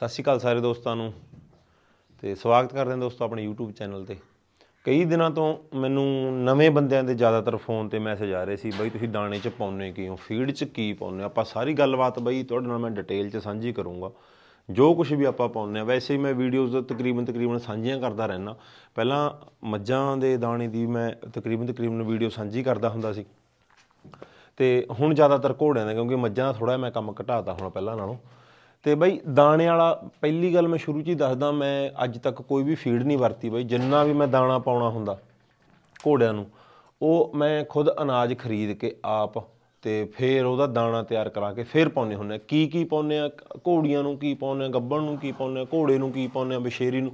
ਸਤਿ ਸ਼੍ਰੀ ਅਕਾਲ ਸਾਰੇ ਦੋਸਤਾਂ ਨੂੰ ਤੇ ਸਵਾਗਤ ਕਰਦੇ ਹਾਂ ਦੋਸਤੋ ਆਪਣੇ YouTube ਚੈਨਲ ਤੇ ਕਈ ਦਿਨਾਂ ਤੋਂ ਮੈਨੂੰ ਨਵੇਂ ਬੰਦਿਆਂ ਦੇ ਜ਼ਿਆਦਾਤਰ ਫੋਨ ਤੇ ਮੈਸੇਜ ਆ ਰਹੇ ਸੀ ਬਈ ਤੁਸੀਂ ਦਾਣੇ 'ਚ ਪਾਉਨੇ ਕੀ ਹੋ ਫੀਡ 'ਚ ਕੀ ਪਾਉਨੇ ਆਪਾਂ ਸਾਰੀ ਗੱਲਬਾਤ ਬਈ ਤੁਹਾਡੇ ਨਾਲ ਮੈਂ ਡਿਟੇਲ 'ਚ ਸਾਂਝੀ ਕਰੂੰਗਾ ਜੋ ਕੁਝ ਵੀ ਆਪਾਂ ਪਾਉਨੇ ਆ ਵੈਸੇ ਹੀ ਮੈਂ ਵੀਡੀਓਜ਼ ਤਕਰੀਬਨ ਤਕਰੀਬਨ ਸਾਂਝੀਆਂ ਕਰਦਾ ਰਹਿਣਾ ਪਹਿਲਾਂ ਮੱਝਾਂ ਦੇ ਦਾਣੇ ਦੀ ਮੈਂ ਤਕਰੀਬਨ ਤਕਰੀਬਨ ਵੀਡੀਓ ਸਾਂਝੀ ਕਰਦਾ ਹੁੰਦਾ ਸੀ ਤੇ ਹੁਣ ਜ਼ਿਆਦਾਤਰ ਘੋੜਿਆਂ ਦਾ ਕਿਉਂਕਿ ਮੱਝਾਂ ਦਾ ਥੋੜਾ ਮੈਂ ਕੰਮ ਘਟਾਤਾ ਹੁਣ ਪਹਿਲਾਂ ਨਾਲੋਂ ਤੇ ਬਈ ਦਾਣੇ ਵਾਲਾ ਪਹਿਲੀ ਗੱਲ ਮੈਂ ਸ਼ੁਰੂ 'ਚ ਹੀ ਦੱਸਦਾ ਮੈਂ ਅੱਜ ਤੱਕ ਕੋਈ ਵੀ ਫੀਡ ਨਹੀਂ ਵਰਤੀ ਬਈ ਜਿੰਨਾ ਵੀ ਮੈਂ ਦਾਣਾ ਪਾਉਣਾ ਹੁੰਦਾ ਘੋੜਿਆਂ ਨੂੰ ਉਹ ਮੈਂ ਖੁਦ ਅਨਾਜ ਖਰੀਦ ਕੇ ਆਪ ਤੇ ਫੇਰ ਉਹਦਾ ਦਾਣਾ ਤਿਆਰ ਕਰਾ ਕੇ ਫੇਰ ਪਾਉਨੇ ਹੁੰਨੇ ਕੀ ਕੀ ਪਾਉਨੇ ਆ ਘੋੜੀਆਂ ਨੂੰ ਕੀ ਪਾਉਨੇ ਆ ਗੱਬਣ ਨੂੰ ਕੀ ਪਾਉਨੇ ਆ ਘੋੜੇ ਨੂੰ ਕੀ ਪਾਉਨੇ ਆ ਬਸ਼ੇਰੀ ਨੂੰ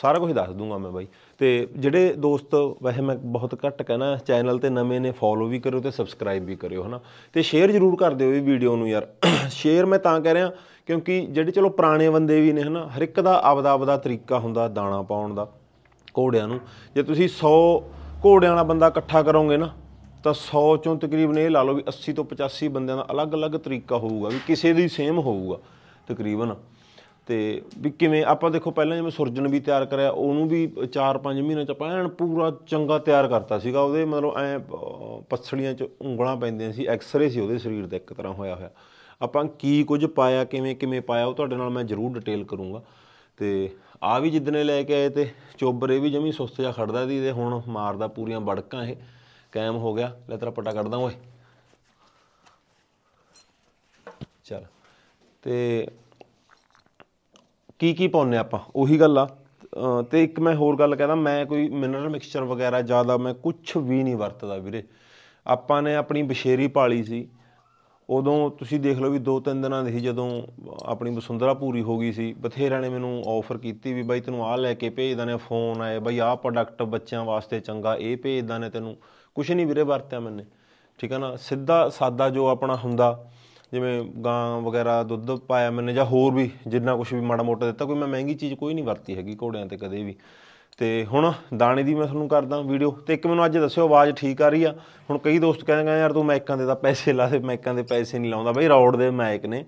ਸਾਰਾ ਕੁਝ ਦੱਸ ਦੂੰਗਾ ਮੈਂ ਬਾਈ ਤੇ ਜਿਹੜੇ ਦੋਸਤ ਵੈਸੇ ਮੈਂ ਬਹੁਤ ਘੱਟ ਕਹਿਣਾ ਚੈਨਲ ਤੇ ਨਵੇਂ ਨੇ ਫੋਲੋ ਵੀ ਕਰਿਓ ਤੇ ਸਬਸਕ੍ਰਾਈਬ ਵੀ ਕਰਿਓ ਹਨਾ ਤੇ ਸ਼ੇਅਰ ਜ਼ਰੂਰ ਕਰ ਦਿਓ ਇਹ ਵੀਡੀਓ ਨੂੰ ਯਾਰ ਸ਼ੇਅਰ ਮੈਂ ਤਾਂ ਕਹਿ ਰਿਹਾ ਕਿਉਂਕਿ ਜਿਹੜੇ ਚਲੋ ਪੁਰਾਣੇ ਬੰਦੇ ਵੀ ਨੇ ਹਨਾ ਹਰ ਇੱਕ ਦਾ ਆਪਦਾ ਆਪਦਾ ਤਰੀਕਾ ਹੁੰਦਾ ਦਾਣਾ ਪਾਉਣ ਦਾ ਘੋੜਿਆਂ ਨੂੰ ਜੇ ਤੁਸੀਂ 100 ਘੋੜਿਆਂ ਵਾਲਾ ਬੰਦਾ ਇਕੱਠਾ ਕਰੋਗੇ ਨਾ ਤਾਂ 100 ਚੋਂ ਤਕਰੀਬਨ ਇਹ ਲਾ ਲਓ ਵੀ 80 ਤੋਂ 85 ਬੰਦਿਆਂ ਦਾ ਅਲੱਗ-ਅਲੱਗ ਤਰੀਕਾ ਹੋਊਗਾ ਵੀ ਕਿਸੇ ਦੀ ਸੇਮ ਹੋਊਗਾ ਤਕਰੀਬਨ ਤੇ ਵੀ ਕਿਵੇਂ ਆਪਾਂ ਦੇਖੋ ਪਹਿਲਾਂ ਜਿਵੇਂ ਸੁਰਜਣ ਵੀ ਤਿਆਰ ਕਰਿਆ ਉਹਨੂੰ ਵੀ 4-5 ਮਹੀਨੇ ਚ ਆਪਾਂ ਐਨ ਪੂਰਾ ਚੰਗਾ ਤਿਆਰ ਕਰਤਾ ਸੀਗਾ ਉਹਦੇ ਮਤਲਬ ਐ ਪੱਛੜੀਆਂ ਚ ਉਂਗਲਾਂ ਪੈਂਦੀਆਂ ਸੀ ਐਕਸ-ਰੇ ਸੀ ਉਹਦੇ ਸਰੀਰ ਦਾ ਇੱਕ ਤਰ੍ਹਾਂ ਹੋਇਆ ਹੋਇਆ ਆਪਾਂ ਕੀ ਕੁਝ ਪਾਇਆ ਕਿਵੇਂ ਕਿਵੇਂ ਪਾਇਆ ਉਹ ਤੁਹਾਡੇ ਨਾਲ ਮੈਂ ਜ਼ਰੂਰ ਡਿਟੇਲ ਕਰੂੰਗਾ ਤੇ ਆ ਵੀ ਜਿੱਦਨੇ ਲੈ ਕੇ ਆਏ ਤੇ ਚੋਬਰ ਇਹ ਵੀ ਜਮੀ ਸੁਸਤ ਜਾ ਖੜਦਾ ਦੀ ਤੇ ਹੁਣ ਮਾਰਦਾ ਪੂਰੀਆਂ ਬੜਕਾਂ ਇਹ ਕਾਇਮ ਹੋ ਗਿਆ ਲੈ ਤੇਰਾ ਪਟਾ ਕੱਢਦਾ ਓਏ ਚਲ ਤੇ ਕੀ ਕੀ ਪਾਉਨੇ ਆਪਾਂ ਉਹੀ ਗੱਲ ਆ ਤੇ ਇੱਕ ਮੈਂ ਹੋਰ ਗੱਲ ਕਹਦਾ ਮੈਂ ਕੋਈ ਮਿਨਰਲ ਮਿਕਸਚਰ ਵਗੈਰਾ ਜ਼ਿਆਦਾ ਮੈਂ ਕੁਝ ਵੀ ਨਹੀਂ ਵਰਤਦਾ ਵੀਰੇ ਆਪਾਂ ਨੇ ਆਪਣੀ ਬਸ਼ੇਰੀ ਪਾਲੀ ਸੀ ਉਦੋਂ ਤੁਸੀਂ ਦੇਖ ਲਓ ਵੀ ਦੋ ਤਿੰਨ ਦਿਨਾਂ ਦੇ ਹੀ ਜਦੋਂ ਆਪਣੀ ਬਸੁੰਦਰਾ ਪੂਰੀ ਹੋ ਗਈ ਸੀ ਬਥੇਰਿਆਂ ਨੇ ਮੈਨੂੰ ਆਫਰ ਕੀਤੀ ਵੀ ਬਾਈ ਤੈਨੂੰ ਆਹ ਲੈ ਕੇ ਭੇਜਦਾ ਨੇ ਫੋਨ ਆਏ ਬਾਈ ਆਹ ਪ੍ਰੋਡਕਟ ਬੱਚਿਆਂ ਵਾਸਤੇ ਚੰਗਾ ਇਹ ਭੇਜਦਾ ਨੇ ਤੈਨੂੰ ਕੁਝ ਨਹੀਂ ਵੀਰੇ ਵਰਤਿਆ ਮੈਨੇ ਠੀਕ ਹੈ ਨਾ ਸਿੱਧਾ ਸਾਦਾ ਜੋ ਆਪਣਾ ਹੁੰਦਾ ਜਿਵੇਂ ਗਾਂ ਵਗੈਰਾ ਦੁੱਧ ਪਾਇਆ ਮੈਨੇ ਜਾਂ ਹੋਰ ਵੀ ਜਿੰਨਾ ਕੁਝ ਵੀ ਮਾੜਾ ਮੋਟਾ ਦਿੱਤਾ ਕੋਈ ਮੈਂ ਮਹਿੰਗੀ ਚੀਜ਼ ਕੋਈ ਨਹੀਂ ਵਰਤੀ ਹੈਗੀ ਘੋੜਿਆਂ ਤੇ ਕਦੇ ਵੀ ਤੇ ਹੁਣ ਦਾਣੇ ਦੀ ਮੈਂ ਤੁਹਾਨੂੰ ਕਰਦਾ ਵੀਡੀਓ ਤੇ ਇੱਕ ਮੈਨੂੰ ਅੱਜ ਦੱਸਿਓ ਆਵਾਜ਼ ਠੀਕ ਆ ਰਹੀ ਆ ਹੁਣ ਕਈ ਦੋਸਤ ਕਹਿੰਦੇ ਯਾਰ ਤੂੰ ਮੈਕਾਂ ਦੇ ਤਾਂ ਪੈਸੇ ਲਾ ਦੇ ਮੈਕਾਂ ਦੇ ਪੈਸੇ ਨਹੀਂ ਲਾਉਂਦਾ ਬਈ ਰੌਡ ਦੇ ਮੈਕ ਨੇ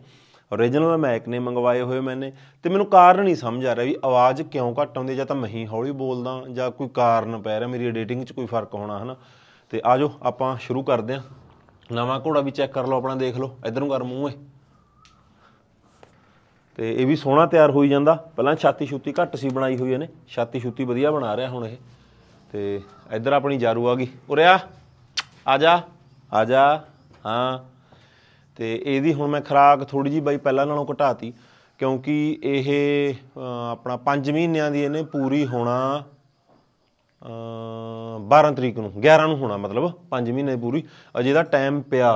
origignal ਮੈਕ ਨੇ ਮੰਗਵਾਏ ਹੋਏ ਮੈਨੇ ਤੇ ਮੈਨੂੰ ਕਾਰਨ ਨਹੀਂ ਸਮਝ ਆ ਰਿਹਾ ਵੀ ਆਵਾਜ਼ ਕਿਉਂ ਘੱਟ ਆਉਂਦੀ ਜਾਂ ਤਾਂ ਮਹੀਂ ਹੌਲੀ ਬੋਲਦਾ ਜਾਂ ਕੋਈ ਕਾਰਨ ਪੈ ਰਿਹਾ ਮੇਰੀ ਐਡੀਟਿੰਗ 'ਚ ਕੋਈ ਫਰਕ ਹੋਣਾ ਹਨਾ ਤੇ ਆਜੋ ਆਪਾਂ ਸ਼ੁਰੂ ਕਰਦੇ ਆਂ ਨਵਾਂ ਘੋੜਾ ਵੀ ਚੈੱਕ ਕਰ ਲਓ ਆਪਣਾ ਦੇਖ ਲਓ ਇਧਰ ਨੂੰ ਕਰ ਮੂੰਹ ਏ ਤੇ ਇਹ ਵੀ ਸੋਹਣਾ ਤਿਆਰ ਹੋਈ ਜਾਂਦਾ ਪਹਿਲਾਂ ਛਾਤੀ ਛੁੱਤੀ ਘੱਟ ਸੀ ਬਣਾਈ ਹੋਈ ਇਹਨੇ ਛਾਤੀ ਛੁੱਤੀ ਵਧੀਆ ਬਣਾ ਰਿਹਾ ਹੁਣ ਇਹ ਤੇ ਇਧਰ ਆਪਣੀ ਜਾਰੂ ਆ ਗਈ ਉਰਿਆ ਆ ਜਾ ਆ ਜਾ ਹਾਂ ਤੇ ਇਹਦੀ ਹੁਣ ਮੈਂ ਖਰਾਕ ਥੋੜੀ ਜੀ ਬਾਈ ਪਹਿਲਾਂ ਨਾਲੋਂ ਘਟਾਤੀ ਕਿਉਂਕਿ ਇਹ ਆਪਣਾ 5 ਮਹੀਨਿਆਂ ਦੀ ਇਹਨੇ ਪੂਰੀ ਹੋਣਾ 12 ਤਰੀਕ ਨੂੰ 11 ਨੂੰ ਹੋਣਾ ਮਤਲਬ 5 ਮਹੀਨੇ ਪੂਰੀ ਅਜੇ ਦਾ ਟਾਈਮ ਪਿਆ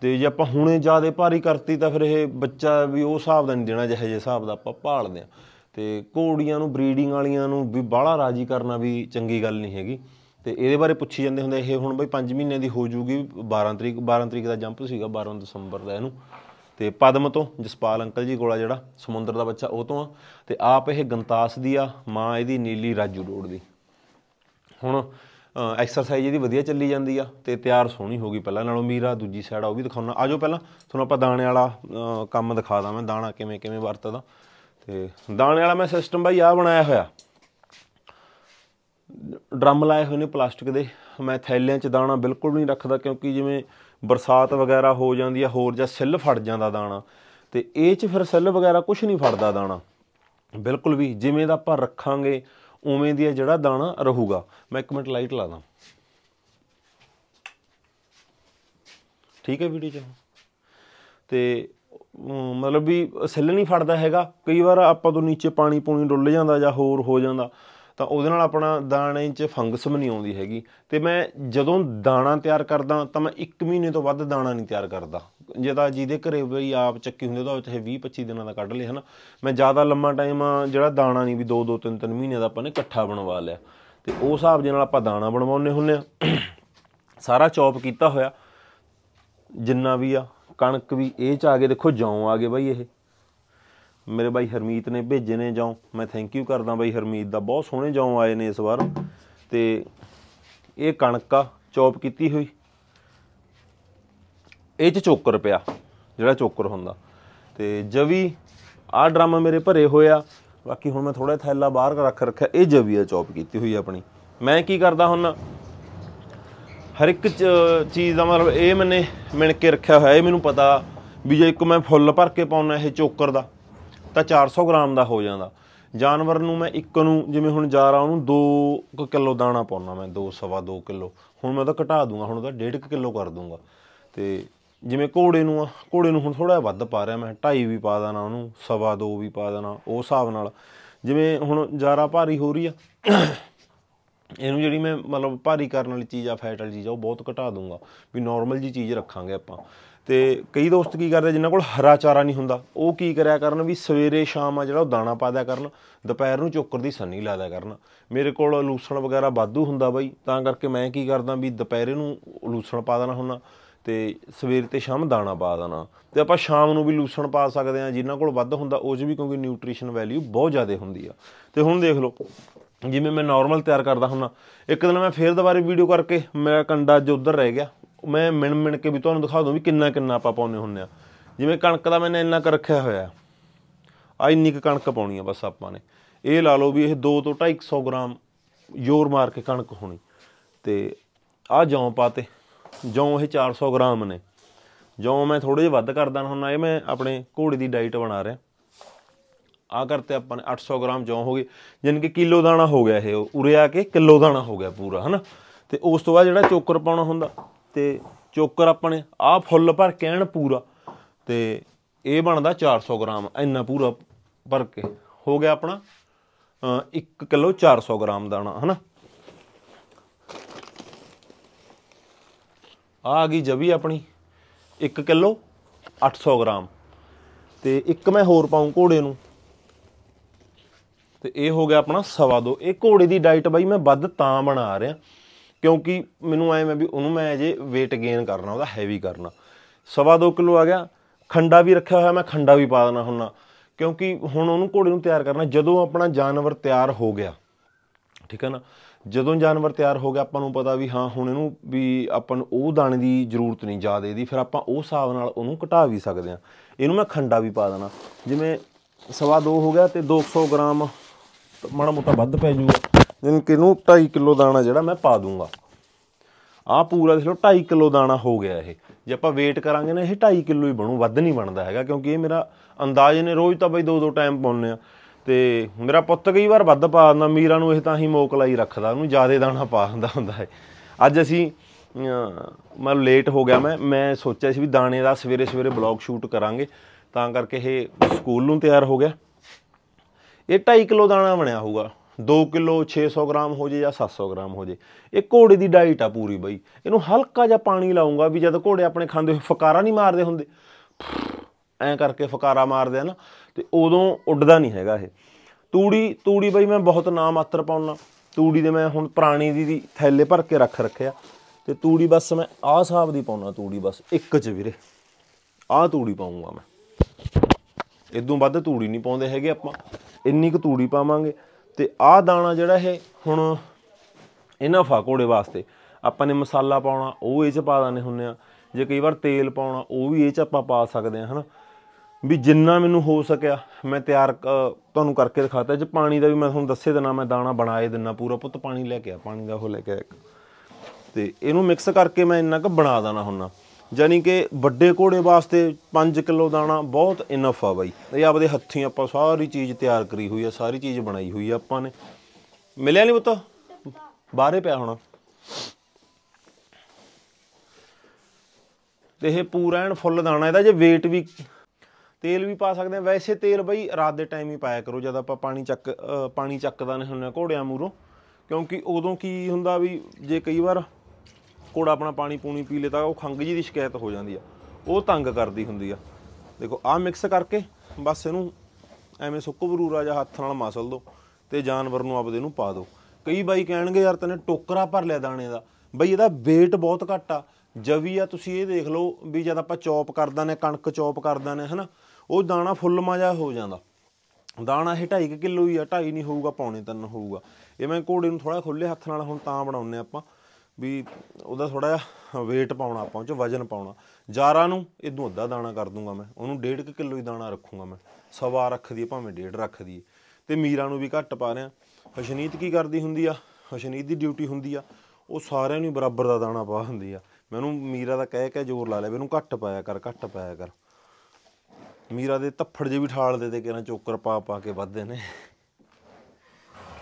ਤੇ ਜੇ ਆਪਾਂ ਹੁਣੇ ਜਿਆਦੇ ਭਾਰੀ ਕਰਤੀ ਤਾਂ ਫਿਰ ਇਹ ਬੱਚਾ ਵੀ ਉਹ ਹਿਸਾਬ ਦਾ ਨਹੀਂ ਦੇਣਾ ਜਿਹੇ ਜਿਹੇ ਹਿਸਾਬ ਦਾ ਆਪਾਂ ਭਾਲਦੇ ਆ ਤੇ ਕੋੜੀਆਂ ਨੂੰ ਬਰੀਡਿੰਗ ਵਾਲੀਆਂ ਨੂੰ ਵੀ ਬਾਹਲਾ ਰਾਜੀ ਕਰਨਾ ਵੀ ਚੰਗੀ ਗੱਲ ਨਹੀਂ ਹੈਗੀ ਤੇ ਇਹਦੇ ਬਾਰੇ ਪੁੱਛੀ ਜਾਂਦੇ ਹੁੰਦੇ ਇਹ ਹੁਣ ਬਈ 5 ਮਹੀਨੇ ਦੀ ਹੋ ਜੂਗੀ 12 ਤਰੀਕ 12 ਤਰੀਕ ਦਾ ਜੰਪ ਸੀਗਾ 12 ਦਸੰਬਰ ਦਾ ਇਹਨੂੰ ਤੇ ਪਦਮ ਤੋਂ ਜਸਪਾਲ ਅੰਕਲ ਜੀ ਕੋਲਾ ਜਿਹੜਾ ਸਮੁੰਦਰ ਦਾ ਬੱਚਾ ਉਹ ਤੋਂ ਆ ਤੇ ਆਪ ਇਹ ਗੰਤਾਸ ਦੀ ਆ ਮਾਂ ਇਹਦੀ ਨੀਲੀ ਰਾਜੂ ਡੋੜ ਦੀ ਹੁਣ ਐਕਸਰਸਾਈਜ਼ ਇਹਦੀ ਵਧੀਆ ਚੱਲੀ ਜਾਂਦੀ ਆ ਤੇ ਤਿਆਰ ਸੋਹਣੀ ਹੋ ਗਈ ਪਹਿਲਾਂ ਨਾਲੋਂ ਮੀਰਾ ਦੂਜੀ ਸਾਈਡ ਆ ਉਹ ਵੀ ਦਿਖਾਉਣਾ ਆਜੋ ਪਹਿਲਾਂ ਤੁਹਾਨੂੰ ਆਪਾਂ ਦਾਣੇ ਵਾਲਾ ਕੰਮ ਦਿਖਾ ਦਾਂ ਮੈਂ ਦਾਣਾ ਕਿਵੇਂ ਕਿਵੇਂ ਵਰਤਦਾ ਤੇ ਦਾਣੇ ਵਾਲਾ ਮੈਂ ਸਿਸਟਮ ਬਾਈ ਆ ਬਣਾਇਆ ਹੋਇਆ ਡਰਮ ਲਾਏ ਹੋਏ ਨੇ ਪਲਾਸਟਿਕ ਦੇ ਮੈਂ ਥੈਲਿਆਂ 'ਚ ਦਾਣਾ ਬਿਲਕੁਲ ਨਹੀਂ ਰੱਖਦਾ ਕਿਉਂਕਿ ਜਿਵੇਂ ਬਰਸਾਤ ਵਗੈਰਾ ਹੋ ਜਾਂਦੀ ਆ ਹੋਰ ਜਾਂ ਸਿੱਲ ਫੜ ਜਾਂਦਾ ਦਾਣਾ ਤੇ ਇਹ 'ਚ ਫਿਰ ਸਿੱਲ ਵਗੈਰਾ ਕੁਝ ਨਹੀਂ ਫੜਦਾ ਦਾਣਾ ਬਿਲਕੁਲ ਵੀ ਜਿਵੇਂ ਦਾ ਆਪਾਂ ਰੱਖਾਂਗੇ ਉਵੇਂ ਦੀ ਜਿਹੜਾ ਦਾਣਾ ਰਹੂਗਾ ਮੈਂ ਇੱਕ ਮਿੰਟ ਲਾਈਟ ਲਾ ਦਾਂ ਠੀਕ ਹੈ ਵੀਡੀਓ ਚ ਤੇ ਮਤਲਬ ਵੀ ਸੈੱਲ ਨਹੀਂ ਫੜਦਾ ਹੈਗਾ ਕਈ ਵਾਰ ਆਪਾਂ ਤੋਂ ਨੀਚੇ ਪਾਣੀ ਪੂਣੀ ਡੁੱਲ ਜਾਂਦਾ ਜਾਂ ਹੋਰ ਹੋ ਜਾਂਦਾ ਤਾਂ ਉਹਦੇ ਨਾਲ ਆਪਣਾ ਦਾਣੇ 'ਚ ਫੰਗਸ ਵੀ ਨਹੀਂ ਆਉਂਦੀ ਹੈਗੀ ਤੇ ਮੈਂ ਜਦੋਂ ਦਾਣਾ ਤਿਆਰ ਕਰਦਾ ਤਾਂ ਮੈਂ 1 ਮਹੀਨੇ ਤੋਂ ਵੱਧ ਦਾਣਾ ਨਹੀਂ ਤਿਆਰ ਕਰਦਾ ਜਿਹਦਾ ਜਿਹਦੇ ਘਰੇ ਵੀ ਆਪ ਚੱਕੀ ਹੁੰਦੇ ਉਹਦਾ ਉੱਥੇ 20 25 ਦਿਨਾਂ ਦਾ ਕੱਢ ਲਿਆ ਹਨਾ ਮੈਂ ਜ਼ਿਆਦਾ ਲੰਮਾ ਟਾਈਮ ਜਿਹੜਾ ਦਾਣਾ ਨਹੀਂ ਵੀ 2 2 3 3 ਮਹੀਨੇ ਦਾ ਆਪਾਂ ਨੇ ਇਕੱਠਾ ਬਣਵਾ ਲਿਆ ਤੇ ਉਹ ਹਿਸਾਬ ਦੇ ਨਾਲ ਆਪਾਂ ਦਾਣਾ ਬਣਵਾਉਨੇ ਹੁੰਨੇ ਆ ਸਾਰਾ ਚੌਪ ਕੀਤਾ ਹੋਇਆ ਜਿੰਨਾ ਵੀ ਆ ਕਣਕ ਵੀ ਇਹ ਚ ਆ ਗਏ ਦੇਖੋ ਜਾਉ ਆ ਗਏ ਬਾਈ ਇਹ ਮੇਰੇ ਬਾਈ ਹਰਮੀਤ ਨੇ ਭੇਜੇ ਨੇ ਜਾਉ ਮੈਂ ਥੈਂਕ ਯੂ ਕਰਦਾ ਬਾਈ ਹਰਮੀਤ ਦਾ ਬਹੁਤ ਸੋਹਣੇ ਜਾਉ ਆਏ ਨੇ ਇਸ ਵਾਰ ਤੇ ਇਹ ਕਣਕ ਆ ਚੌਪ ਕੀਤੀ ਹੋਈ ਇਹ ਚ ਚੋਕਰ ਪਿਆ ਜਿਹੜਾ ਚੋਕਰ ਹੁੰਦਾ ਤੇ ਜਵੀ ਆਹ ਡਰਾਮਾ ਮੇਰੇ ਭਰੇ ਹੋਇਆ ਬਾਕੀ ਹੁਣ ਮੈਂ ਥੋੜਾ ਥੈਲਾ ਬਾਹਰ ਰੱਖ ਰੱਖਿਆ ਇਹ ਜਵੀ ਆ ਚੌਪ ਕੀਤੀ ਹੋਈ ਆਪਣੀ ਮੈਂ ਕੀ ਕਰਦਾ ਹੁਣ ਹਰ ਇੱਕ ਚੀਜ਼ ਦਾ ਮਤਲਬ ਇਹ ਮੈਨੇ ਮਿਣ ਕੇ ਰੱਖਿਆ ਹੋਇਆ ਇਹ ਮੈਨੂੰ ਪਤਾ ਵੀ ਜੇ ਇੱਕ ਮੈਂ ਫੁੱਲ ਭਰ ਕੇ ਪਾਉਣਾ ਇਹ ਚੋਕਰ ਦਾ ਤਾਂ 400 ਗ੍ਰਾਮ ਦਾ ਹੋ ਜਾਂਦਾ ਜਾਨਵਰ ਨੂੰ ਮੈਂ ਇੱਕ ਨੂੰ ਜਿਵੇਂ ਹੁਣ ਜਾ ਰਹਾ ਉਹਨੂੰ 2 ਕਿਲੋ ਦਾਣਾ ਪਾਉਣਾ ਮੈਂ 2 ਸਵਾ 2 ਕਿਲੋ ਹੁਣ ਮੈਂ ਉਹਦਾ ਘਟਾ ਦੂੰਗਾ ਹੁਣ ਉਹਦਾ 1.5 ਕਿਲੋ ਕਰ ਦੂੰਗਾ ਤੇ ਜਿਵੇਂ ਘੋੜੇ ਨੂੰ ਆ ਘੋੜੇ ਨੂੰ ਹੁਣ ਥੋੜਾ ਵੱਧ ਪਾ ਰਿਹਾ ਮੈਂ 2.5 ਵੀ ਪਾ ਦਣਾ ਉਹਨੂੰ ਸਵਾ 2 ਵੀ ਪਾ ਦਣਾ ਉਹ ਹਿਸਾਬ ਨਾਲ ਜਿਵੇਂ ਹੁਣ ਜਾਰਾ ਭਾਰੀ ਹੋ ਰਹੀ ਆ ਇਹਨੂੰ ਜਿਹੜੀ ਮੈਂ ਮਤਲਬ ਭਾਰੀ ਕਰਨ ਵਾਲੀ ਚੀਜ਼ ਆ ਫੈਟ ਵਾਲੀ ਚੀਜ਼ ਆ ਉਹ ਬਹੁਤ ਘਟਾ ਦੂੰਗਾ ਵੀ ਨਾਰਮਲ ਜੀ ਚੀਜ਼ ਰੱਖਾਂਗੇ ਆਪਾਂ ਤੇ ਕਈ ਦੋਸਤ ਕੀ ਕਰਦੇ ਜਿਨ੍ਹਾਂ ਕੋਲ ਹਰਾ ਚਾਰਾ ਨਹੀਂ ਹੁੰਦਾ ਉਹ ਕੀ ਕਰਿਆ ਕਰਨ ਵੀ ਸਵੇਰੇ ਸ਼ਾਮ ਆ ਜਿਹੜਾ ਉਹ ਦਾਣਾ ਪਾ ਦਿਆ ਕਰਨ ਦੁਪਹਿਰ ਨੂੰ ਚੋਕਰ ਦੀ ਸੰਨੀ ਲਾ ਦਿਆ ਕਰਨ ਮੇਰੇ ਕੋਲ ਲੂਸਣ ਵਗੈਰਾ ਵਾਧੂ ਹੁੰਦਾ ਬਾਈ ਤਾਂ ਕਰਕੇ ਮੈਂ ਕੀ ਕਰਦਾ ਵੀ ਦੁਪਹਿਰੇ ਨੂੰ ਲੂਸਣ ਪਾ ਦੇਣਾ ਹੁੰਦਾ ਤੇ ਸਵੇਰ ਤੇ ਸ਼ਾਮ ਦਾਣਾ ਪਾ ਦੇਣਾ ਤੇ ਆਪਾਂ ਸ਼ਾਮ ਨੂੰ ਵੀ ਲੂਸਣ ਪਾ ਸਕਦੇ ਆ ਜਿਨ੍ਹਾਂ ਕੋਲ ਵੱਧ ਹੁੰਦਾ ਉਹ ਜੀ ਵੀ ਕਿਉਂਕਿ ਨਿਊਟ੍ਰੀਸ਼ਨ ਵੈਲਿਊ ਬਹੁਤ ਜ਼ਿਆਦਾ ਹੁੰਦੀ ਆ ਤੇ ਹੁਣ ਦੇਖ ਲਓ ਜਿਵੇਂ ਮੈਂ ਨਾਰਮਲ ਤਿਆਰ ਕਰਦਾ ਹੁੰਨਾ ਇੱਕ ਦਿਨ ਮੈਂ ਫੇਰ ਦੁਬਾਰੇ ਵੀਡੀਓ ਕਰਕੇ ਮੇਰਾ ਕੰਡਾ ਜੋ ਉਧਰ ਰਹਿ ਗਿਆ ਮੈਂ ਮਿਣ ਮਿਣ ਕੇ ਵੀ ਤੁਹਾਨੂੰ ਦਿਖਾ ਦੂੰ ਵੀ ਕਿੰਨਾ ਕਿੰਨਾ ਆਪਾਂ ਪਾਉਨੇ ਹੁੰਨੇ ਆ ਜਿਵੇਂ ਕਣਕ ਦਾ ਮੈਂ ਇੰਨਾ ਕਰ ਰੱਖਿਆ ਹੋਇਆ ਆ ਇੰਨੀ ਕ ਕਣਕ ਪਾਉਣੀ ਆ ਬਸ ਆਪਾਂ ਨੇ ਇਹ ਲਾ ਲਓ ਵੀ ਇਹ 2 ਤੋਂ 250 ਗ੍ਰਾਮ ਯੋਰ ਮਾਰ ਕੇ ਕਣਕ ਹੋਣੀ ਤੇ ਆ ਜੌਂ ਪਾਤੇ ਜੋਂ ਇਹ 400 ਗ੍ਰਾਮ ਨੇ ਜੋਂ ਮੈਂ ਥੋੜੇ ਜਿਹਾ ਵੱਧ ਕਰਦਾ ਹੁਣ ਇਹ ਮੈਂ ਆਪਣੇ ਘੋੜੇ ਦੀ ਡਾਈਟ ਬਣਾ ਰਿਹਾ ਆ ਕਰਤੇ ਆਪਾਂ ਨੇ 800 ਗ੍ਰਾਮ ਜੌਂ ਹੋ ਗਈ ਜਿਨ ਕਿ ਕਿਲੋ ਦਾਣਾ ਹੋ ਗਿਆ ਇਹ ਉਰੇ ਆ ਕੇ ਕਿਲੋ ਦਾਣਾ ਹੋ ਗਿਆ ਪੂਰਾ ਹਨਾ ਤੇ ਉਸ ਤੋਂ ਬਾਅਦ ਜਿਹੜਾ ਚੋਕਰ ਪਾਉਣਾ ਹੁੰਦਾ ਤੇ ਚੋਕਰ ਆਪਣੇ ਆ ਫੁੱਲ ਭਰ ਕੇ ਪੂਰਾ ਤੇ ਇਹ ਬਣਦਾ 400 ਗ੍ਰਾਮ ਇੰਨਾ ਪੂਰਾ ਭਰ ਕੇ ਹੋ ਗਿਆ ਆਪਣਾ 1 ਕਿਲੋ 400 ਗ੍ਰਾਮ ਦਾਣਾ ਹਨਾ ਆ ਆ ਗਈ ਜਵੀ ਆਪਣੀ 1 ਕਿਲੋ 800 ਗ੍ਰਾਮ ਤੇ ਇੱਕ ਮੈਂ ਹੋਰ ਪਾਉਂ ਘੋੜੇ ਨੂੰ ਤੇ ਇਹ ਹੋ ਗਿਆ ਆਪਣਾ ਸਵਾ ਦੋ ਇਹ ਘੋੜੇ ਦੀ ਡਾਈਟ ਬਾਈ ਮੈਂ ਵੱਧ ਤਾਂ ਬਣਾ ਰਿਹਾ ਕਿਉਂਕਿ ਮੈਨੂੰ ਐ ਮੈਂ ਵੀ ਉਹਨੂੰ ਮੈਂ ਜੇ weight gain ਕਰਨਾ ਉਹਦਾ ਹੈਵੀ ਕਰਨਾ ਸਵਾ 2 ਕਿਲੋ ਆ ਗਿਆ ਖੰਡਾ ਵੀ ਰੱਖਿਆ ਹੋਇਆ ਮੈਂ ਖੰਡਾ ਵੀ ਪਾ ਦੇਣਾ ਹੁੰਨਾ ਕਿਉਂਕਿ ਹੁਣ ਉਹਨੂੰ ਘੋੜੇ ਨੂੰ ਤਿਆਰ ਕਰਨਾ ਜਦੋਂ ਆਪਣਾ ਜਾਨਵਰ ਤਿਆਰ ਹੋ ਗਿਆ ਠੀਕ ਹੈ ਨਾ ਜਦੋਂ ਜਾਨਵਰ ਤਿਆਰ ਹੋ ਗਿਆ ਆਪਾਂ ਨੂੰ ਪਤਾ ਵੀ ਹਾਂ ਹੁਣ ਇਹਨੂੰ ਵੀ ਆਪਾਂ ਨੂੰ ਉਹ ਦਾਣੇ ਦੀ ਜ਼ਰੂਰਤ ਨਹੀਂ ਜ਼ਿਆਦਾ ਇਹਦੀ ਫਿਰ ਆਪਾਂ ਉਹ ਹਿਸਾਬ ਨਾਲ ਉਹਨੂੰ ਘਟਾ ਵੀ ਸਕਦੇ ਆ ਇਹਨੂੰ ਮੈਂ ਖੰਡਾ ਵੀ ਪਾ ਦੇਣਾ ਜਿਵੇਂ ਸਵਾ 2 ਹੋ ਗਿਆ ਤੇ 200 ਗ੍ਰਾਮ ਮਾੜਾ ਮੋਟਾ ਵੱਧ ਪੈ ਜੂਗਾ ਜਿਵੇਂ ਕਿ ਇਹਨੂੰ 2.5 ਕਿਲੋ ਦਾਣਾ ਜਿਹੜਾ ਮੈਂ ਪਾ ਦੂੰਗਾ ਆ ਪੂਰਾ ਦੇਖ ਲਓ 2.5 ਕਿਲੋ ਦਾਣਾ ਹੋ ਗਿਆ ਇਹ ਜੇ ਆਪਾਂ ਵੇਟ ਕਰਾਂਗੇ ਨਾ ਇਹ 2.5 ਕਿਲੋ ਹੀ ਬਣੂ ਵੱਧ ਨਹੀਂ ਬਣਦਾ ਹੈਗਾ ਕਿਉਂਕਿ ਇਹ ਮੇਰਾ ਅੰਦਾਜ਼ ਨੇ ਰੋਜ਼ ਤਾਂ ਬਈ ਦੋ ਦੋ ਟਾਈਮ ਪਾਉਂਦੇ ਆ ਤੇ ਮੇਰਾ ਪੁੱਤ ਕਈ ਵਾਰ ਵੱਧ ਪਾ ਦਿੰਦਾ ਮੀਰਾ ਨੂੰ ਇਹ ਤਾਂ ਹੀ ਮੋਕ ਲਾਈ ਰੱਖਦਾ ਉਹਨੂੰ ਜ਼ਿਆਦਾ ਦਾਣਾ ਪਾ ਦਿੰਦਾ ਹੁੰਦਾ ਹੈ ਅੱਜ ਅਸੀਂ ਮੈਂ ਲੇਟ ਹੋ ਗਿਆ ਮੈਂ ਮੈਂ ਸੋਚਿਆ ਸੀ ਵੀ ਦਾਣੇ ਦਾ ਸਵੇਰੇ ਸਵੇਰੇ ਬਲੌਗ ਸ਼ੂਟ ਕਰਾਂਗੇ ਤਾਂ ਕਰਕੇ ਇਹ ਸਕੂਲ ਨੂੰ ਤਿਆਰ ਹੋ ਗਿਆ ਇਹ 2.5 ਕਿਲੋ ਦਾਣਾ ਬਣਿਆ ਹੋਊਗਾ 2 ਕਿਲੋ 600 ਗ੍ਰਾਮ ਹੋ ਜੇ ਜਾਂ 700 ਗ੍ਰਾਮ ਹੋ ਜੇ ਇਹ ਘੋੜੇ ਦੀ ਡਾਈਟ ਆ ਪੂਰੀ ਬਈ ਇਹਨੂੰ ਹਲਕਾ ਜਿਹਾ ਪਾਣੀ ਲਾਉਂਗਾ ਵੀ ਜਦ ਘੋੜੇ ਆਪਣੇ ਖਾਂਦੇ ਫੁਕਾਰਾ ਫਕਾਰਾ ਨਹੀਂ ਮਾਰਦੇ ਹੁੰਦੇ ਐਂ ਕਰਕੇ ਫੁਕਾਰਾ ਮਾਰਦੇ ਆ ਨਾ ਤੇ ਉਦੋਂ ਉੱਡਦਾ ਨਹੀਂ ਹੈਗਾ ਇਹ ਤੂੜੀ ਤੂੜੀ ਬਈ ਮੈਂ ਬਹੁਤ ਨਾ ਮਾਤਰ ਪਾਉਣਾ ਤੂੜੀ ਦੇ ਮੈਂ ਹੁਣ ਪ੍ਰਾਣੀ ਦੀ ਥੈਲੇ ਭਰ ਕੇ ਰੱਖ ਰੱਖਿਆ ਤੇ ਤੂੜੀ ਬਸ ਮੈਂ ਆਹ ਸਾਹਬ ਦੀ ਪਾਉਣਾ ਤੂੜੀ ਬਸ ਇੱਕ ਚ ਵੀਰੇ ਆਹ ਤੂੜੀ ਪਾਉਂਗਾ ਮੈਂ ਇਦੋਂ ਵੱਧ ਤੂੜੀ ਨਹੀਂ ਪਾਉਂਦੇ ਹੈਗੇ ਆਪਾਂ ਇੰਨੀ ਕੁ ਤੂੜੀ ਪਾਵਾਂਗੇ ਤੇ ਆਹ ਦਾਣਾ ਜਿਹੜਾ ਇਹ ਹੁਣ ਇਹਨਾਂ ਫਾਕੋੜੇ ਵਾਸਤੇ ਆਪਾਂ ਨੇ ਮਸਾਲਾ ਪਾਉਣਾ ਉਹ ਇਹ ਚ ਪਾ ਦਾਨੇ ਹੁੰਨੇ ਆ ਜੇ ਕਈ ਵਾਰ ਤੇਲ ਪਾਉਣਾ ਉਹ ਵੀ ਇਹ ਚ ਆਪਾਂ ਪਾ ਸਕਦੇ ਆ ਹਨਾ ਵੀ ਜਿੰਨਾ ਮੈਨੂੰ ਹੋ ਸਕਿਆ ਮੈਂ ਤਿਆਰ ਤੁਹਾਨੂੰ ਕਰਕੇ ਦਿਖਾਤਾ ਜੇ ਪਾਣੀ ਦਾ ਵੀ ਮੈਂ ਤੁਹਾਨੂੰ ਦੱਸੇ ਦਿਨਾ ਮੈਂ ਦਾਣਾ ਬਣਾਏ ਦਿਨਾ ਪੂਰਾ ਪੁੱਤ ਪਾਣੀ ਲੈ ਕੇ ਆ ਪਾਣੀ ਦਾ ਉਹ ਲੈ ਕੇ ਤੇ ਇਹਨੂੰ ਮਿਕਸ ਕਰਕੇ ਮੈਂ ਇੰਨਾ ਕ ਬਣਾ ਦਾਣਾ ਹੁੰਨਾ ਯਾਨੀ ਕਿ ਵੱਡੇ ਘੋੜੇ ਵਾਸਤੇ 5 ਕਿਲੋ ਦਾਣਾ ਬਹੁਤ ਇਨਫ ਆ ਬਾਈ ਇਹ ਆਪਦੇ ਹੱਥੀਂ ਆਪਾਂ ਸਾਰੀ ਚੀਜ਼ ਤਿਆਰ ਕਰੀ ਹੋਈ ਆ ਸਾਰੀ ਚੀਜ਼ ਬਣਾਈ ਹੋਈ ਆ ਆਪਾਂ ਨੇ ਮਿਲਿਆ ਨਹੀਂ ਪੁੱਤ ਬਾਹਰੇ ਪਿਆ ਹੋਣਾ ਤੇ ਇਹ ਪੂਰਾ ਐਨ ਫੁੱਲ ਦਾਣਾ ਇਹਦਾ ਜੇ weight ਵੀ ਤੇਲ ਵੀ ਪਾ ਸਕਦੇ ਆ ਵੈਸੇ ਤੇਲ ਬਈ ਰਾਤ ਦੇ ਟਾਈਮ ਹੀ ਪਾਇਆ ਕਰੋ ਜਦ ਆਪਾਂ ਪਾਣੀ ਚੱਕ ਪਾਣੀ ਚੱਕਦਾ ਨਹੀਂ ਹੁੰਦਾ ਘੋੜਿਆਂ ਮੂਰੋ ਕਿਉਂਕਿ ਉਦੋਂ ਕੀ ਹੁੰਦਾ ਵੀ ਜੇ ਕਈ ਵਾਰ ਘੋੜਾ ਆਪਣਾ ਪਾਣੀ ਪੂਣੀ ਪੀ ਲੇ ਤਾਂ ਉਹ ਖੰਗ ਜੀ ਦੀ ਸ਼ਿਕਾਇਤ ਹੋ ਜਾਂਦੀ ਆ ਉਹ ਤੰਗ ਕਰਦੀ ਹੁੰਦੀ ਆ ਦੇਖੋ ਆ ਮਿਕਸ ਕਰਕੇ ਬਸ ਇਹਨੂੰ ਐਵੇਂ ਸੁੱਕੂ ਬਰੂਰਾ ਜਾਂ ਹੱਥ ਨਾਲ ਮਸਲ ਦੋ ਤੇ ਜਾਨਵਰ ਨੂੰ ਆਪਦੇ ਨੂੰ ਪਾ ਦੋ ਕਈ ਬਾਈ ਕਹਿਣਗੇ ਯਾਰ ਤੈਨੇ ਟੋਕਰਾ ਭਰ ਲਿਆ ਦਾਣੇ ਦਾ ਬਈ ਇਹਦਾ weight ਬਹੁਤ ਘੱਟ ਆ ਜਵੀ ਆ ਤੁਸੀਂ ਇਹ ਦੇਖ ਲਓ ਵੀ ਜਦ ਆਪਾਂ ਚੌਪ ਕਰਦਾਂ ਨੇ ਕਣਕ ਚੌਪ ਕਰਦਾਂ ਨੇ ਹਨਾ ਉਹ ਦਾਣਾ ਫੁੱਲ ਮਾਜਾ ਹੋ ਜਾਂਦਾ ਦਾਣਾ ਇਹ 2.5 ਕਿਲੋ ਹੀ ਆ 2.5 ਨਹੀਂ ਹੋਊਗਾ ਪੌਣੇ 3 ਹੋਊਗਾ ਇਹ ਮੈਂ ਘੋੜੇ ਨੂੰ ਥੋੜਾ ਖੁੱਲੇ ਹੱਥ ਨਾਲ ਹੁਣ ਤਾਂ ਬਣਾਉਂਦੇ ਆਪਾਂ ਵੀ ਉਹਦਾ ਥੋੜਾ ਜਿਹਾ weight ਪਾਉਣਾ ਆਪਾਂ ਉਹ ਚ ਵਜਨ ਪਾਉਣਾ ਜਾਰਾ ਨੂੰ ਇਦੋਂ ਅੱਧਾ ਦਾਣਾ ਕਰ ਦੂੰਗਾ ਮੈਂ ਉਹਨੂੰ 1.5 ਕਿਲੋ ਹੀ ਦਾਣਾ ਰੱਖੂੰਗਾ ਮੈਂ ਸਵਾ ਰੱਖ ਦੀ ਭਾਵੇਂ 1.5 ਰੱਖ ਦੀ ਤੇ ਮੀਰਾ ਨੂੰ ਵੀ ਘੱਟ ਪਾ ਰਿਆਂ ਹਸ਼ਨੀਤ ਕੀ ਕਰਦੀ ਹੁੰਦੀ ਆ ਹਸ਼ਨੀਤ ਦੀ ਡਿਊਟੀ ਹੁੰਦੀ ਆ ਉਹ ਸਾਰਿਆਂ ਨੂੰ ਬਰਾਬਰ ਦਾ ਦਾਣਾ ਪਾ ਹੁੰਦੀ ਆ ਮੈਨੂੰ ਮੀਰਾ ਦਾ ਕਹਿ ਕੇ ਜ਼ੋਰ ਲਾ ਲਿਆ ਵੀ ਘੱਟ ਪਾਇਆ ਕਰ ਘੱਟ ਪਾਇਆ ਕਰ ਮੀਰਾ ਦੇ ਤੱਫੜ ਜੇ ਵੀ ਠਾਲ ਦੇ ਤੇ ਕਿਹਨਾਂ ਚੋਕਰ ਪਾ ਪਾ ਕੇ ਵੱਧਦੇ ਨੇ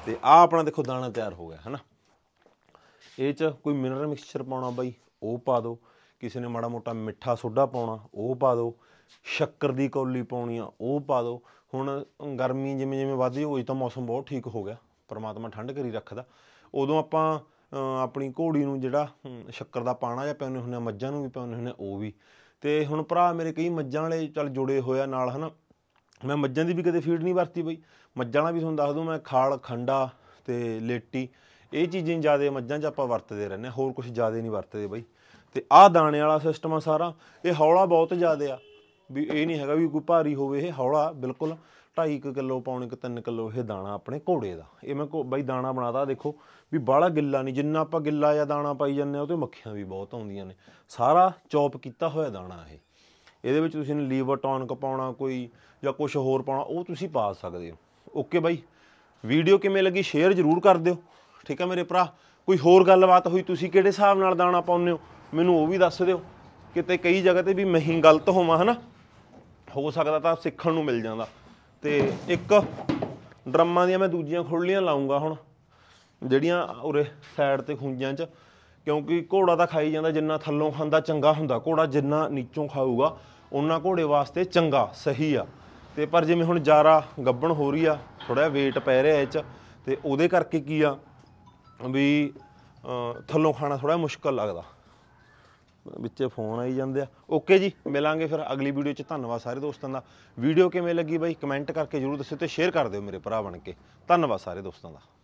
ਤੇ ਆ ਆਪਣਾ ਦੇਖੋ ਦਾਣਾ ਤਿਆਰ ਹੋ ਗਿਆ ਹਨਾ ਇਹ ਚ ਕੋਈ ਮਿਨਰਲ ਮਿਕਸਚਰ ਪਾਉਣਾ ਬਾਈ ਉਹ ਪਾ ਦਿਓ ਕਿਸੇ ਨੇ ਮਾੜਾ ਮੋਟਾ ਮਿੱਠਾ ਸੋਡਾ ਪਾਉਣਾ ਉਹ ਪਾ ਦਿਓ ਸ਼ੱਕਰ ਦੀ ਕੌਲੀ ਪਾਉਣੀ ਆ ਉਹ ਪਾ ਦਿਓ ਹੁਣ ਗਰਮੀ ਜਿਵੇਂ ਜਿਵੇਂ ਵਧਦੀ ਹੋਈ ਤਾਂ ਮੌਸਮ ਬਹੁਤ ਠੀਕ ਹੋ ਗਿਆ ਪਰਮਾਤਮਾ ਠੰਡ ਕਰੀ ਰੱਖਦਾ ਉਦੋਂ ਆਪਾਂ ਆਪਣੀ ਘੋੜੀ ਨੂੰ ਜਿਹੜਾ ਸ਼ੱਕਰ ਦਾ ਪਾਣਾ ਜਾਂ ਪਾਉਂਦੇ ਹੁੰਨੇ ਆ ਮੱਝਾਂ ਨੂੰ ਵੀ ਪਾਉਂਦੇ ਹੁੰਨੇ ਉਹ ਵੀ ਤੇ ਹੁਣ ਭਰਾ ਮੇਰੇ ਕਈ ਮੱਜਾਂ ਵਾਲੇ ਚੱਲ ਜੁੜੇ ਹੋਇਆ ਨਾਲ ਹਨਾ ਮੈਂ ਮੱਜਾਂ ਦੀ ਵੀ ਕਦੇ ਫੀਡ ਨਹੀਂ ਵਰਤੀ ਬਈ ਮੱਜਾਂ ਵਾਲਾ ਵੀ ਤੁਹਾਨੂੰ ਦੱਸ ਦੂੰ ਮੈਂ ਖਾਲ ਖੰਡਾ ਤੇ ਲੇਟੀ ਇਹ ਚੀਜ਼ਾਂ ਜਿਆਦਾ ਮੱਜਾਂ 'ਚ ਆਪਾਂ ਵਰਤਦੇ ਰਹਿੰਦੇ ਹੋਰ ਕੁਝ ਜਿਆਦਾ ਨਹੀਂ ਵਰਤਦੇ ਬਈ ਤੇ ਆਹ ਦਾਣੇ ਵਾਲਾ ਸਿਸਟਮ ਆ ਸਾਰਾ ਇਹ ਹੌਲਾ ਬਹੁਤ ਜਿਆਦਾ ਆ ਵੀ ਇਹ ਨਹੀਂ ਹੈਗਾ ਵੀ ਕੋਈ ਭਾਰੀ ਹੋਵੇ ਇਹ ਹੌਲਾ ਬਿਲਕੁਲ 2.5 ਕਿਲੋ ਪੌਣੇ ਇੱਕ 3 ਕਿਲੋ ਇਹ ਦਾਣਾ ਆਪਣੇ ਘੋੜੇ ਦਾ ਇਹ ਮੈਂ ਕੋ ਬਈ ਦਾਣਾ ਬਣਾਦਾ ਦੇਖੋ ਵੀ ਬਾਲਾ ਗਿੱਲਾ ਨਹੀਂ ਜਿੰਨਾ ਆਪਾਂ ਗਿੱਲਾ ਜਾਂ ਦਾਣਾ ਪਾਈ ਜਾਂਦੇ ਆ ਉਹ ਤੇ ਮੱਖੀਆਂ ਵੀ ਬਹੁਤ ਆਉਂਦੀਆਂ ਨੇ ਸਾਰਾ ਚੌਪ ਕੀਤਾ ਹੋਇਆ ਦਾਣਾ ਇਹ ਇਹਦੇ ਵਿੱਚ ਤੁਸੀਂ ਨੇ ਲੀਵਰ ਟੌਨਕ ਪਾਉਣਾ ਕੋਈ ਜਾਂ ਕੁਝ ਹੋਰ ਪਾਉਣਾ ਉਹ ਤੁਸੀਂ ਪਾ ਸਕਦੇ ਹੋ ਓਕੇ ਬਾਈ ਵੀਡੀਓ ਕਿਵੇਂ ਲੱਗੀ ਸ਼ੇਅਰ ਜ਼ਰੂਰ ਕਰ ਦਿਓ ਠੀਕ ਹੈ ਮੇਰੇ ਭਰਾ ਕੋਈ ਹੋਰ ਗੱਲਬਾਤ ਹੋਈ ਤੁਸੀਂ ਕਿਹੜੇ ਹਿਸਾਬ ਨਾਲ ਦਾਣਾ ਪਾਉਂਦੇ ਹੋ ਮੈਨੂੰ ਉਹ ਵੀ ਦੱਸ ਦਿਓ ਕਿਤੇ ਕਈ ਜਗ੍ਹਾ ਤੇ ਵੀ ਮੈਂ ਹੀ ਗਲਤ ਹੋਵਾਂ ਹਨਾ ਹੋ ਸਕਦਾ ਤਾਂ ਸਿੱਖਣ ਨੂੰ ਮਿਲ ਜਾਂਦਾ ਤੇ ਇੱਕ ਡਰਮਾਂ ਦੀਆਂ ਮੈਂ ਦੂਜੀਆਂ ਖੁਰਲੀਆਂ ਲਾਉਂਗਾ ਹੁਣ ਜਿਹੜੀਆਂ ਉਰੇ ਸਾਈਡ ਤੇ ਖੁੰਝਾਂ 'ਚ ਕਿਉਂਕਿ ਘੋੜਾ ਤਾਂ ਖਾਈ ਜਾਂਦਾ ਜਿੰਨਾ ਥੱਲੋਂ ਖਾਂਦਾ ਚੰਗਾ ਹੁੰਦਾ ਘੋੜਾ ਜਿੰਨਾ ਨੀਚੋਂ ਖਾਊਗਾ ਉਹਨਾਂ ਘੋੜੇ ਵਾਸਤੇ ਚੰਗਾ ਸਹੀ ਆ ਤੇ ਪਰ ਜਿਵੇਂ ਹੁਣ ਜਾਰਾ ਗੱਬਣ ਹੋ ਰਹੀ ਆ ਥੋੜਾ weight ਪੈ ਰਿਹਾ ਇਹ 'ਚ ਤੇ ਉਹਦੇ ਕਰਕੇ ਕੀ ਆ ਵੀ ਥੱਲੋਂ ਖਾਣਾ ਥੋੜਾ ਮੁਸ਼ਕਲ ਲੱਗਦਾ ਵਿੱਚ ਫੋਨ ਆਈ ਜਾਂਦੇ ਆ ਓਕੇ ਜੀ ਮਿਲਾਂਗੇ ਫਿਰ ਅਗਲੀ ਵੀਡੀਓ 'ਚ ਧੰਨਵਾਦ ਸਾਰੇ ਦੋਸਤਾਂ ਦਾ ਵੀਡੀਓ ਕਿਵੇਂ ਲੱਗੀ ਬਾਈ ਕਮੈਂਟ ਕਰਕੇ ਜਰੂਰ ਦੱਸਿਓ ਤੇ ਸ਼ੇਅਰ ਕਰ ਦਿਓ ਮੇਰੇ ਭਰਾ ਬਣ ਕੇ ਧੰਨਵਾਦ ਸਾਰੇ ਦੋਸਤਾਂ ਦਾ